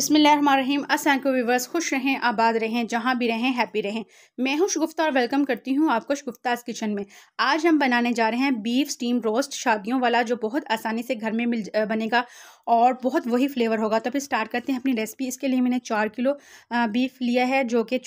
बिसमीम असलम व्यूवर्स खुश रहें आबाद रहें जहाँ भी रहें हैप्पी रहें मैं हूं शगुफ्ता और वेलकम करती हूँ आपको शुगुफ्ताज किचन में आज हम बनाने जा रहे हैं बीफ स्टीम रोस्ट शादियों वाला जो बहुत आसानी से घर में मिल बनेगा और बहुत वही फ्लेवर होगा तो फिर स्टार्ट करते हैं अपनी रेसिपी इसके लिए मैंने चार किलो बीफ लिया है जो कि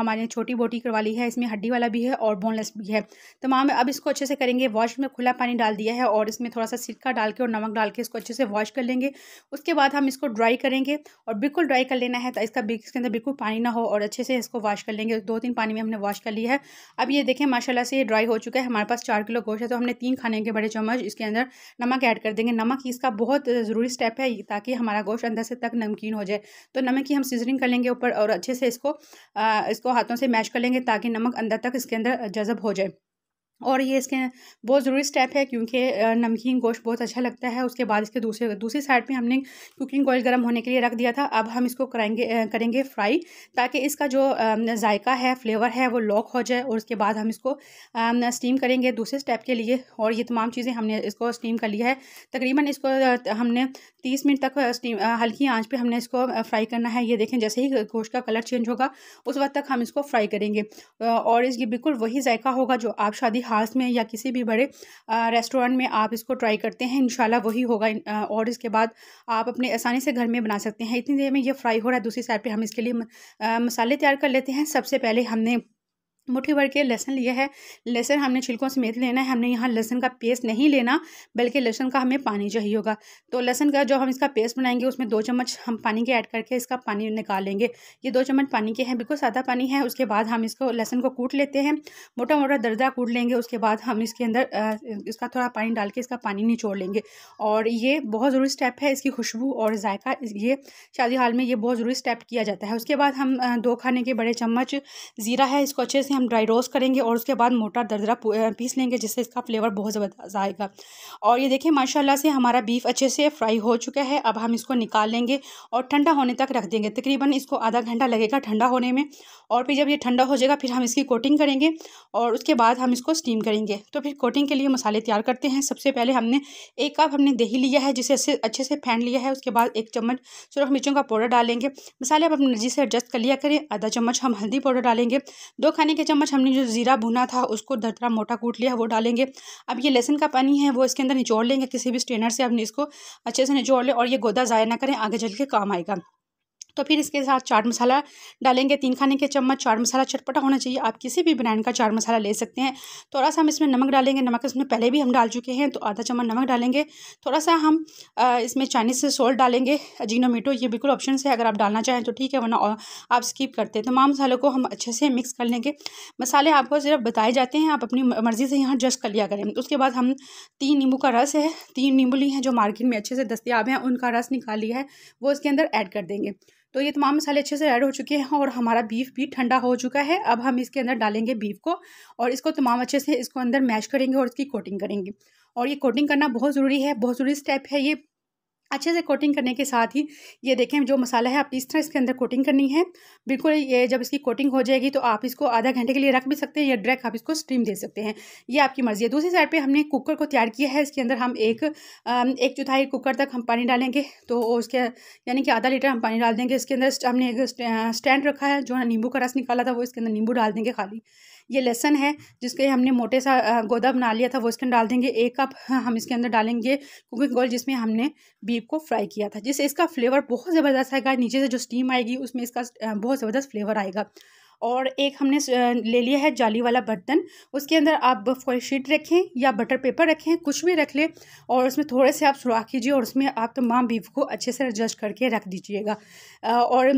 हमारे छोटी बोटी करवा ली है इसमें हड्डी वाला भी है और बोनलेस भी है तमाम अब इसको अच्छे से करेंगे वॉश में खुला पानी डाल दिया है और इसमें थोड़ा सा सिरका डाल के और नमक डाल के इसको अच्छे से वॉश कर लेंगे उसके बाद हम इसको ड्राई करेंगे और बिल्कुल ड्राई कर लेना है तो इसका इसके अंदर बिल्कुल पानी ना हो और अच्छे से इसको वॉश कर लेंगे दो तीन पानी में हमने वॉश कर लिया है अब ये देखें माशाल्लाह से ये ड्राई हो चुका है हमारे पास चार किलो गोश्त है तो हमने तीन खाने के बड़े चम्मच इसके अंदर नमक ऐड कर देंगे नमक इसका बहुत ज़रूरी स्टेप है ताकि हमारा गोश्त अंदर से तक नमकीन हो जाए तो नमक की हम सीजनिंग कर लेंगे ऊपर और अच्छे से इसको इसको हाथों से मैश कर लेंगे ताकि नमक अंदर तक इसके अंदर जज़ब हो जाए और ये इसके बहुत ज़रूरी स्टेप है क्योंकि नमकीन गोश्त बहुत अच्छा लगता है उसके बाद इसके दूसरे दूसरी साइड पे हमने कुकिंग ऑयल गर्म होने के लिए रख दिया था अब हम इसको कराएंगे करेंगे फ्राई ताकि इसका जो जायका है फ्लेवर है वो लॉक हो जाए और उसके बाद हम इसको स्टीम करेंगे दूसरे स्टेप के लिए और ये तमाम चीज़ें हमने इसको स्टीम कर लिया है तकरीबन इसको हमने तीस मिनट तक स्टीम हल्की आँच पर हमने इसको फ्राई करना है ये देखें जैसे ही गोश्त का कलर चेंज होगा उस वक्त तक हम इसको फ्राई करेंगे और इसकी बिल्कुल वही जायका होगा जो आप शादी लिहाज में या किसी भी बड़े रेस्टोरेंट में आप इसको ट्राई करते हैं इन वही होगा और इसके बाद आप अपने आसानी से घर में बना सकते हैं इतनी देर में ये फ्राई हो रहा है दूसरी साइड पर हम इसके लिए मसाले तैयार कर लेते हैं सबसे पहले हमने मुट्ठी भर के लहसन लिया है लहसन हमने छिलकों समेत लेना है हमने यहाँ लहसन का पेस्ट नहीं लेना बल्कि लहसन का हमें पानी चाहिए होगा तो लहसन का जो हम इसका पेस्ट बनाएंगे उसमें दो चम्मच हम पानी के ऐड करके इसका पानी निकालेंगे ये दो चम्मच पानी के हैं बिल्कुल सादा पानी है उसके बाद हम इसको लहसन को कूट लेते हैं मोटा मोटा दर्जा कूट लेंगे उसके बाद हम इसके अंदर इसका थोड़ा पानी डाल के इसका पानी निचोड़ लेंगे और ये बहुत ज़रूरी स्टेप है इसकी खुशबू और जायका ये शादी हाल में ये बहुत ज़रूरी स्टेप किया जाता है उसके बाद हम दो खाने के बड़े चम्मच ज़ीरा है इसको अच्छे से हम ड्राई रोस्ट करेंगे और उसके बाद मोटा दरदरा पीस लेंगे जिससे इसका फ्लेवर बहुत ज़बरदस्त आएगा और ये देखिए माशाल्लाह से हमारा बीफ अच्छे से फ्राई हो चुका है अब हम इसको निकाल लेंगे और ठंडा होने तक रख देंगे तकरीबन इसको आधा घंटा लगेगा ठंडा होने में और फिर जब ये ठंडा हो जाएगा फिर हम इसकी कोटिंग करेंगे और उसके बाद हम इसको स्टीम करेंगे तो फिर कोटिंग के लिए मसाले तैयार करते हैं सबसे पहले हमने एक कप हमने दही लिया है जिसे अच्छे से फैन लिया है उसके बाद एक चम्मच सुरख मिर्चों का पाउडर डालेंगे मसाले आप अपनी मर्जी से एडजस्ट कर लिया करें आधा चम्मच हम हल्दी पाउडर डालेंगे दो खाने के चम्मच हमने जो ज़ीरा भुना था उसको दरदरा मोटा कूट लिया वो डालेंगे अब ये लहसन का पानी है वो इसके अंदर निचोड़ लेंगे किसी भी स्ट्रेनर से अपने इसको अच्छे से निचोड़ लें और ये गोदा ज़ाया ना करें आगे चल के काम आएगा तो फिर इसके साथ चाट मसाला डालेंगे तीन खाने के चम्मच चाट मसाला चटपटा होना चाहिए आप किसी भी ब्रांड का चाट मसाला ले सकते हैं थोड़ा सा हम इसमें नमक डालेंगे नमक इसमें पहले भी हम डाल चुके हैं तो आधा चम्मच नमक डालेंगे थोड़ा सा हम इसमें चाइनीज़ से सॉल्ट डालेंगे अजीनोमीटो ये बिल्कुल ऑप्शन है अगर आप डालना चाहें तो ठीक है वरना आप स्किप करते हैं तमाम मसालों को हम अच्छे से मिक्स कर लेंगे मसाले आपको सिर्फ बताए जाते हैं आप अपनी मर्ज़ी से यहाँ एडजस्ट कर लिया करें उसके बाद हम तीन नींबू का रस है तीन नींबू ली हैं जो मार्केट में अच्छे से दस्तियाब हैं उनका रस निकाल लिया है वो इसके अंदर ऐड कर देंगे तो ये तमाम मसाले अच्छे से ऐड हो चुके हैं और हमारा बीफ भी ठंडा हो चुका है अब हम इसके अंदर डालेंगे बीफ को और इसको तमाम अच्छे से इसको अंदर मैश करेंगे और इसकी कोटिंग करेंगे और ये कोटिंग करना बहुत ज़रूरी है बहुत ज़रूरी स्टेप है ये अच्छे से कोटिंग करने के साथ ही ये देखें जो मसाला है आप इस तरह इसके अंदर कोटिंग करनी है बिल्कुल ये जब इसकी कोटिंग हो जाएगी तो आप इसको आधा घंटे के लिए रख भी सकते हैं या डायरेक्ट आप इसको स्टीम दे सकते हैं ये आपकी मर्ज़ी है दूसरी साइड पे हमने कुकर को तैयार किया है इसके अंदर हम एक एक चौथाई कुकर तक हम पानी डालेंगे तो उसके यानी कि आधा लीटर हम पानी डाल देंगे इसके अंदर हमने एक स्टैंड रखा है जो नींबू का रस निकाला था वो इसके अंदर नींबू डाल देंगे खाली ये लहसन है जिसके हमने मोटे सा गोदा बना लिया था वो इसके डाल देंगे एक कप हाँ, हम इसके अंदर डालेंगे कुकिंग ऑयल जिसमें हमने बीफ को फ्राई किया था जिससे इसका फ्लेवर बहुत ज़बरदस्त आएगा नीचे से जो स्टीम आएगी उसमें इसका बहुत ज़बरदस्त फ्लेवर आएगा और एक हमने ले लिया है जाली वाला बर्तन उसके अंदर आप फॉइल शीट रखें या बटर पेपर रखें कुछ भी रख लें और उसमें थोड़े से आप सुराख कीजिए और उसमें आप तमाम बीफ को अच्छे से एडजस्ट करके रख दीजिएगा और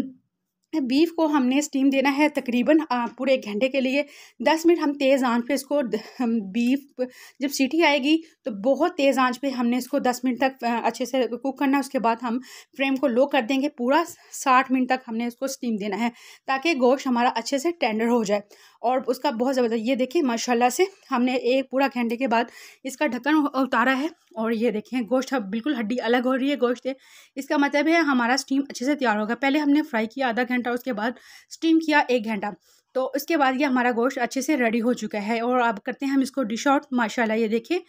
बीफ को हमने स्टीम देना है तकरीबन पूरे एक घंटे के लिए दस मिनट हम तेज़ आंच पे इसको बीफ जब सीटी आएगी तो बहुत तेज़ आंच पे हमने इसको दस मिनट तक अच्छे से कुक करना है उसके बाद हम फ्लेम को लो कर देंगे पूरा साठ मिनट तक हमने इसको स्टीम देना है ताकि गोश्त हमारा अच्छे से टेंडर हो जाए और उसका बहुत ज़बरदस्त ये देखिए माशाला से हमने एक पूरा घंटे के बाद इसका ढक्कन उतारा है और ये देखें गोश्त बिल्कुल हड्डी अलग हो रही है गोश्त इसका मतलब है हमारा स्टीम अच्छे से तैयार होगा पहले हमने फ्राई किया आधा घंटा घंटा उसके बाद स्टीम किया एक घंटा तो उसके बाद ये हमारा गोश्त अच्छे से रेडी हो चुका है और अब करते हैं हम इसको डिश आउट माशाल्लाह ये देखिए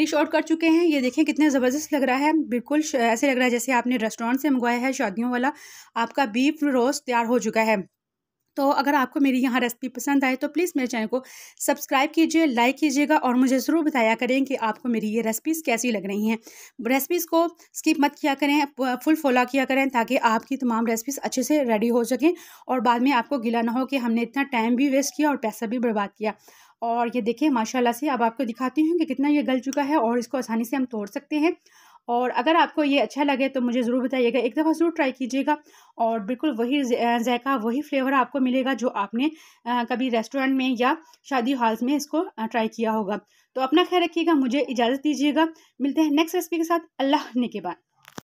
डिश आउट कर चुके हैं ये देखें कितने ज़बरदस्त लग रहा है बिल्कुल ऐसे लग रहा है जैसे आपने रेस्टोरेंट से मंगवाया है शादियों वाला आपका बीफ रोस्ट तैयार हो चुका है तो अगर आपको मेरी यहाँ रेसिपी पसंद आए तो प्लीज़ मेरे चैनल को सब्सक्राइब कीजिए लाइक कीजिएगा और मुझे ज़रूर बताया करें कि आपको मेरी ये रेसिपीज़ कैसी लग रही हैं रेसिपीज़ को स्किप मत किया करें फुल फॉलो किया करें ताकि आपकी तमाम रेसिपीज़ अच्छे से रेडी हो सकें और बाद में आपको गिला ना हो कि हमने इतना टाइम भी वेस्ट किया और पैसा भी बर्बाद किया और ये देखिए माशाल्लाह से अब आपको दिखाती हूँ कि कितना ये गल चुका है और इसको आसानी से हम तोड़ सकते हैं और अगर आपको ये अच्छा लगे तो मुझे ज़रूर बताइएगा एक दफ़ा ज़रूर ट्राई कीजिएगा और बिल्कुल वही जायका वही फ्लेवर आपको मिलेगा जो आपने कभी रेस्टोरेंट में या शादी हॉल्स में इसको ट्राई किया होगा तो अपना ख्याल रखिएगा मुझे इजाज़त दीजिएगा मिलते हैं नेक्स्ट रेसिपी के साथ अल्लाह ने के बाद